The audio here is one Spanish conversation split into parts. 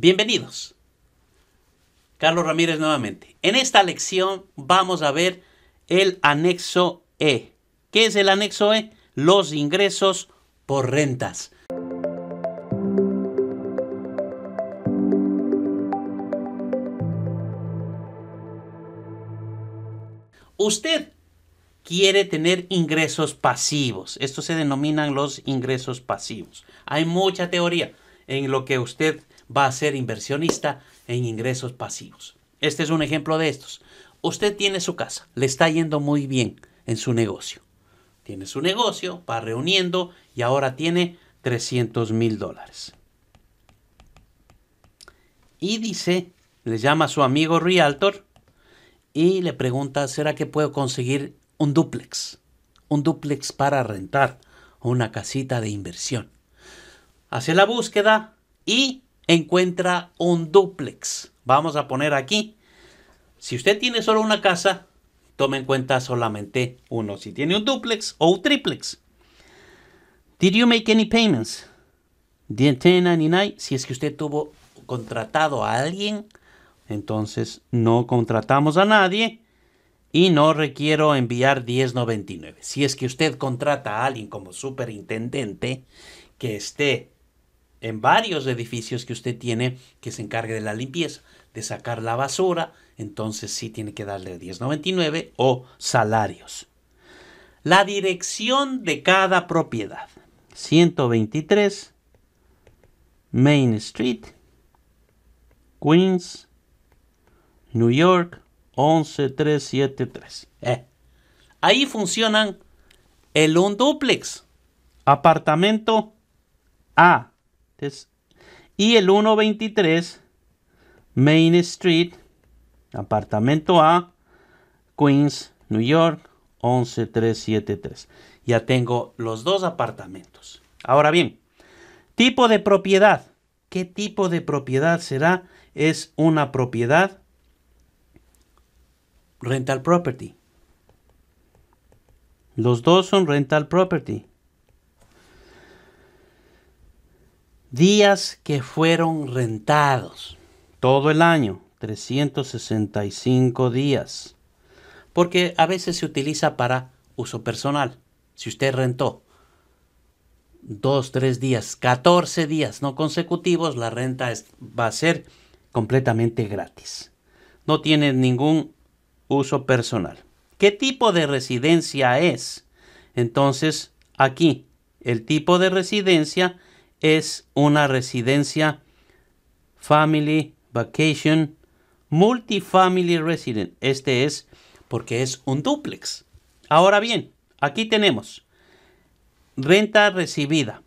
Bienvenidos. Carlos Ramírez nuevamente. En esta lección vamos a ver el anexo E. ¿Qué es el anexo E? Los ingresos por rentas. Usted quiere tener ingresos pasivos. Esto se denominan los ingresos pasivos. Hay mucha teoría en lo que usted va a ser inversionista en ingresos pasivos. Este es un ejemplo de estos. Usted tiene su casa, le está yendo muy bien en su negocio. Tiene su negocio, va reuniendo y ahora tiene 300 mil dólares. Y dice, le llama a su amigo Realtor y le pregunta, ¿será que puedo conseguir un duplex? Un duplex para rentar una casita de inversión. Hace la búsqueda y encuentra un duplex. Vamos a poner aquí. Si usted tiene solo una casa, tome en cuenta solamente uno. Si tiene un duplex o un triplex. Did you make any payments? 1099. Si es que usted tuvo contratado a alguien, entonces no contratamos a nadie y no requiero enviar 1099. Si es que usted contrata a alguien como superintendente que esté en varios edificios que usted tiene que se encargue de la limpieza, de sacar la basura, entonces sí tiene que darle 10.99 o salarios. La dirección de cada propiedad. 123 Main Street, Queens, New York 11373. Eh, ahí funcionan el un duplex. Apartamento A y el 123 Main Street, apartamento A, Queens, New York, 11373. Ya tengo los dos apartamentos. Ahora bien, tipo de propiedad. ¿Qué tipo de propiedad será? Es una propiedad rental property. Los dos son rental property. días que fueron rentados todo el año, 365 días. Porque a veces se utiliza para uso personal. Si usted rentó dos, tres días, 14 días no consecutivos, la renta va a ser completamente gratis. No tiene ningún uso personal. ¿Qué tipo de residencia es? Entonces, aquí, el tipo de residencia es una residencia Family Vacation Multifamily Resident. Este es porque es un duplex. Ahora bien, aquí tenemos renta recibida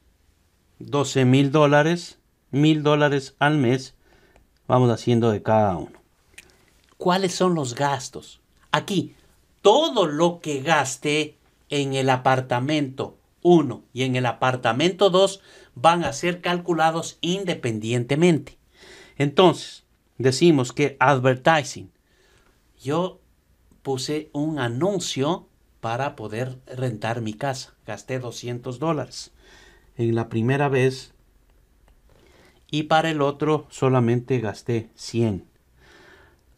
12 mil dólares, mil dólares al mes. Vamos haciendo de cada uno. ¿Cuáles son los gastos? Aquí, todo lo que gaste en el apartamento 1 y en el apartamento 2 van a ser calculados independientemente. Entonces, decimos que advertising. Yo puse un anuncio para poder rentar mi casa. Gasté 200 dólares en la primera vez y para el otro solamente gasté 100.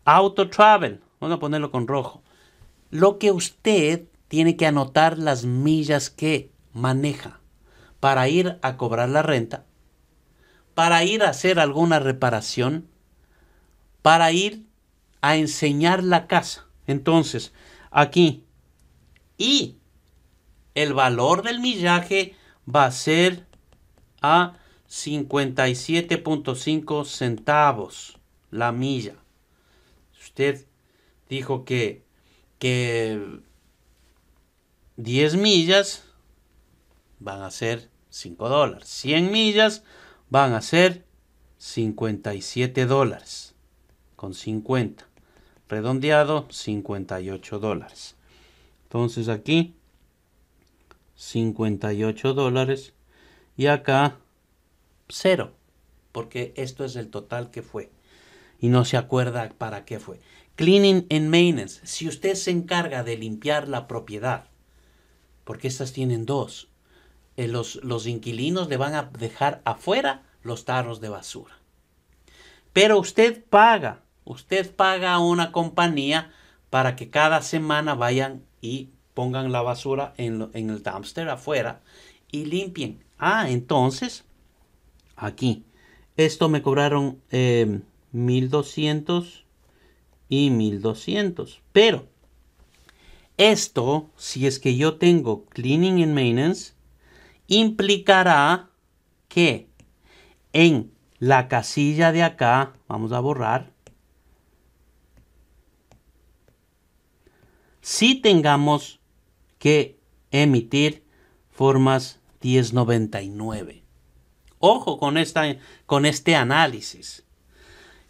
Auto travel. Vamos a ponerlo con rojo. Lo que usted tiene que anotar las millas que maneja para ir a cobrar la renta, para ir a hacer alguna reparación, para ir a enseñar la casa. Entonces, aquí. Y el valor del millaje va a ser a 57.5 centavos la milla. Usted dijo que, que 10 millas van a ser 5 dólares. 100 millas van a ser 57 dólares con 50. Redondeado 58 dólares. Entonces aquí 58 dólares y acá 0. Porque esto es el total que fue. Y no se acuerda para qué fue. Cleaning and maintenance. Si usted se encarga de limpiar la propiedad, porque estas tienen dos, eh, los, inquilinos le van a dejar afuera los tarros de basura. Pero usted paga, usted paga a una compañía para que cada semana vayan y pongan la basura en, el dumpster afuera y limpien. Ah, entonces, aquí, esto me cobraron 1200 eh, y 1200. Pero esto, si es que yo tengo cleaning and maintenance, implicará que en la casilla de acá, vamos a borrar, si tengamos que emitir formas 1099. Ojo con, esta, con este análisis.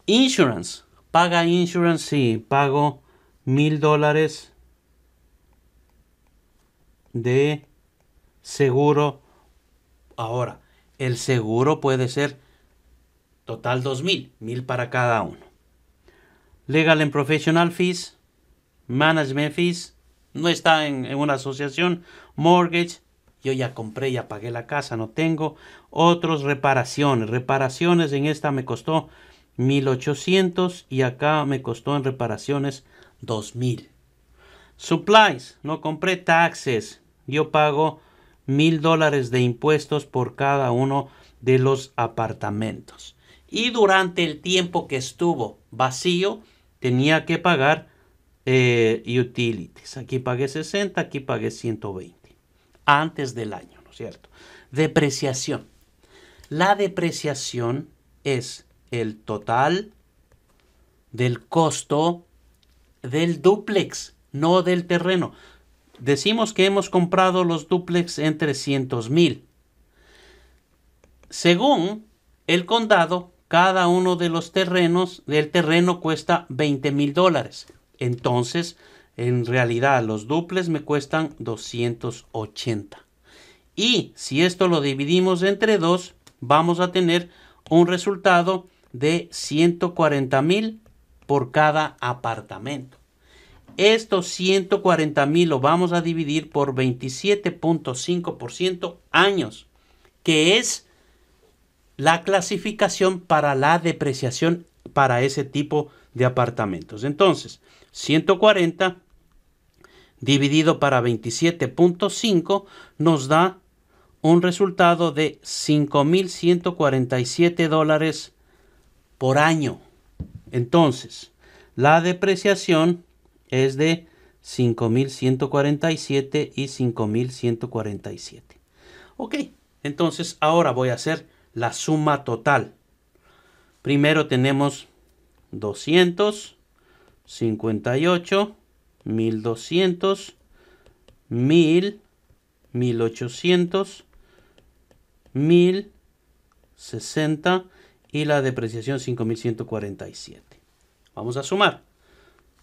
Insurance. Paga insurance pago mil dólares de seguro Ahora, el seguro puede ser total 2.000, 1.000 para cada uno. Legal and Professional Fees, Management Fees, no está en, una asociación, Mortgage, yo ya compré, ya pagué la casa, no tengo. Otros reparaciones, reparaciones en esta me costó 1.800 y acá me costó en reparaciones 2.000. Supplies, no compré taxes, yo pago mil dólares de impuestos por cada uno de los apartamentos. Y durante el tiempo que estuvo vacío, tenía que pagar eh, utilities. Aquí pagué 60, aquí pagué 120. Antes del año, ¿no es cierto? Depreciación. La depreciación es el total del costo del dúplex, no del terreno. Decimos que hemos comprado los duplex en 300 mil. Según el condado, cada uno de los terrenos, del terreno cuesta 20 mil dólares. Entonces, en realidad, los duplex me cuestan 280. Y si esto lo dividimos entre dos, vamos a tener un resultado de 140 mil por cada apartamento. Estos 140 mil lo vamos a dividir por 27.5% años, que es la clasificación para la depreciación para ese tipo de apartamentos. Entonces, 140 dividido para 27.5 nos da un resultado de 5.147 dólares por año. Entonces, la depreciación es de 5147 y 5147. Ok, entonces ahora voy a hacer la suma total. Primero tenemos 200, 58, 1200, 1000, 1800, 1000, 60 y la depreciación 5147. Vamos a sumar.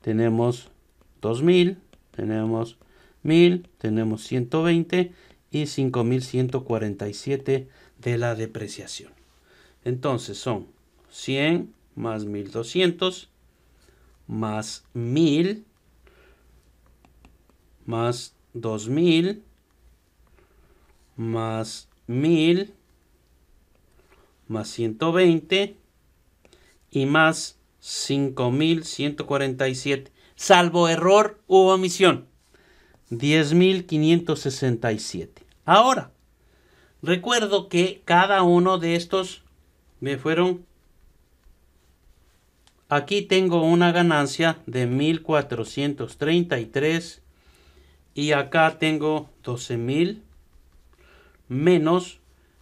tenemos 2000, tenemos 1000, tenemos 120 y 5147 de la depreciación. Entonces son 100 más 1200 más 1000 más 2000 más 1000 más 120 y más 5.147, salvo error u omisión, 10.567. Ahora, recuerdo que cada uno de estos me fueron... Aquí tengo una ganancia de 1.433 y acá tengo 12.000 menos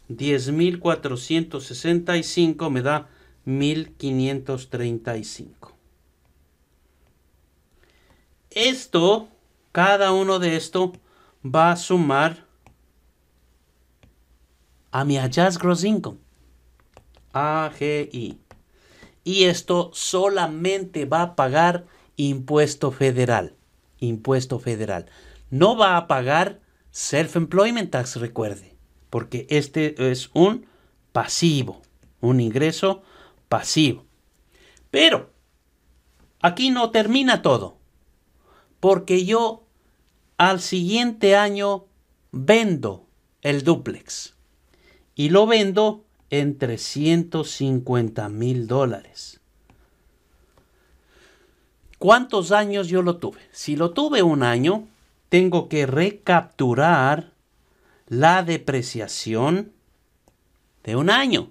10.465 me da 1535. Esto, cada uno de esto va a sumar a mi Adjust Gross Income. AGI. Y esto solamente va a pagar impuesto federal. Impuesto federal. No va a pagar Self-Employment Tax, recuerde, porque este es un pasivo, un ingreso pasivo. Pero aquí no termina todo, porque yo al siguiente año vendo el duplex y lo vendo en 350 mil dólares. ¿Cuántos años yo lo tuve? Si lo tuve un año, tengo que recapturar la depreciación de un año.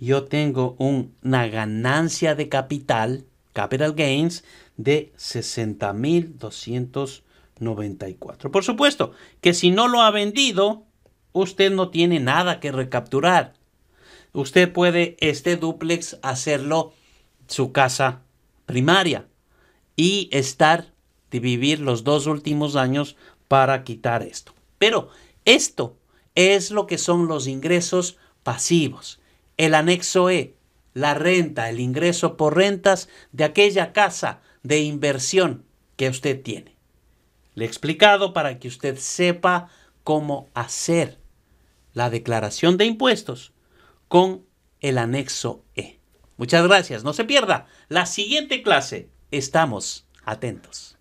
yo tengo una ganancia de capital, capital gains, de 60.294. Por supuesto que si no lo ha vendido, usted no tiene nada que recapturar. Usted puede este duplex hacerlo su casa primaria y estar de vivir los dos últimos años para quitar esto. Pero esto es lo que son los ingresos pasivos. El anexo E, la renta, el ingreso por rentas de aquella casa de inversión que usted tiene. Le he explicado para que usted sepa cómo hacer la declaración de impuestos con el anexo E. Muchas gracias, no se pierda. La siguiente clase, estamos atentos.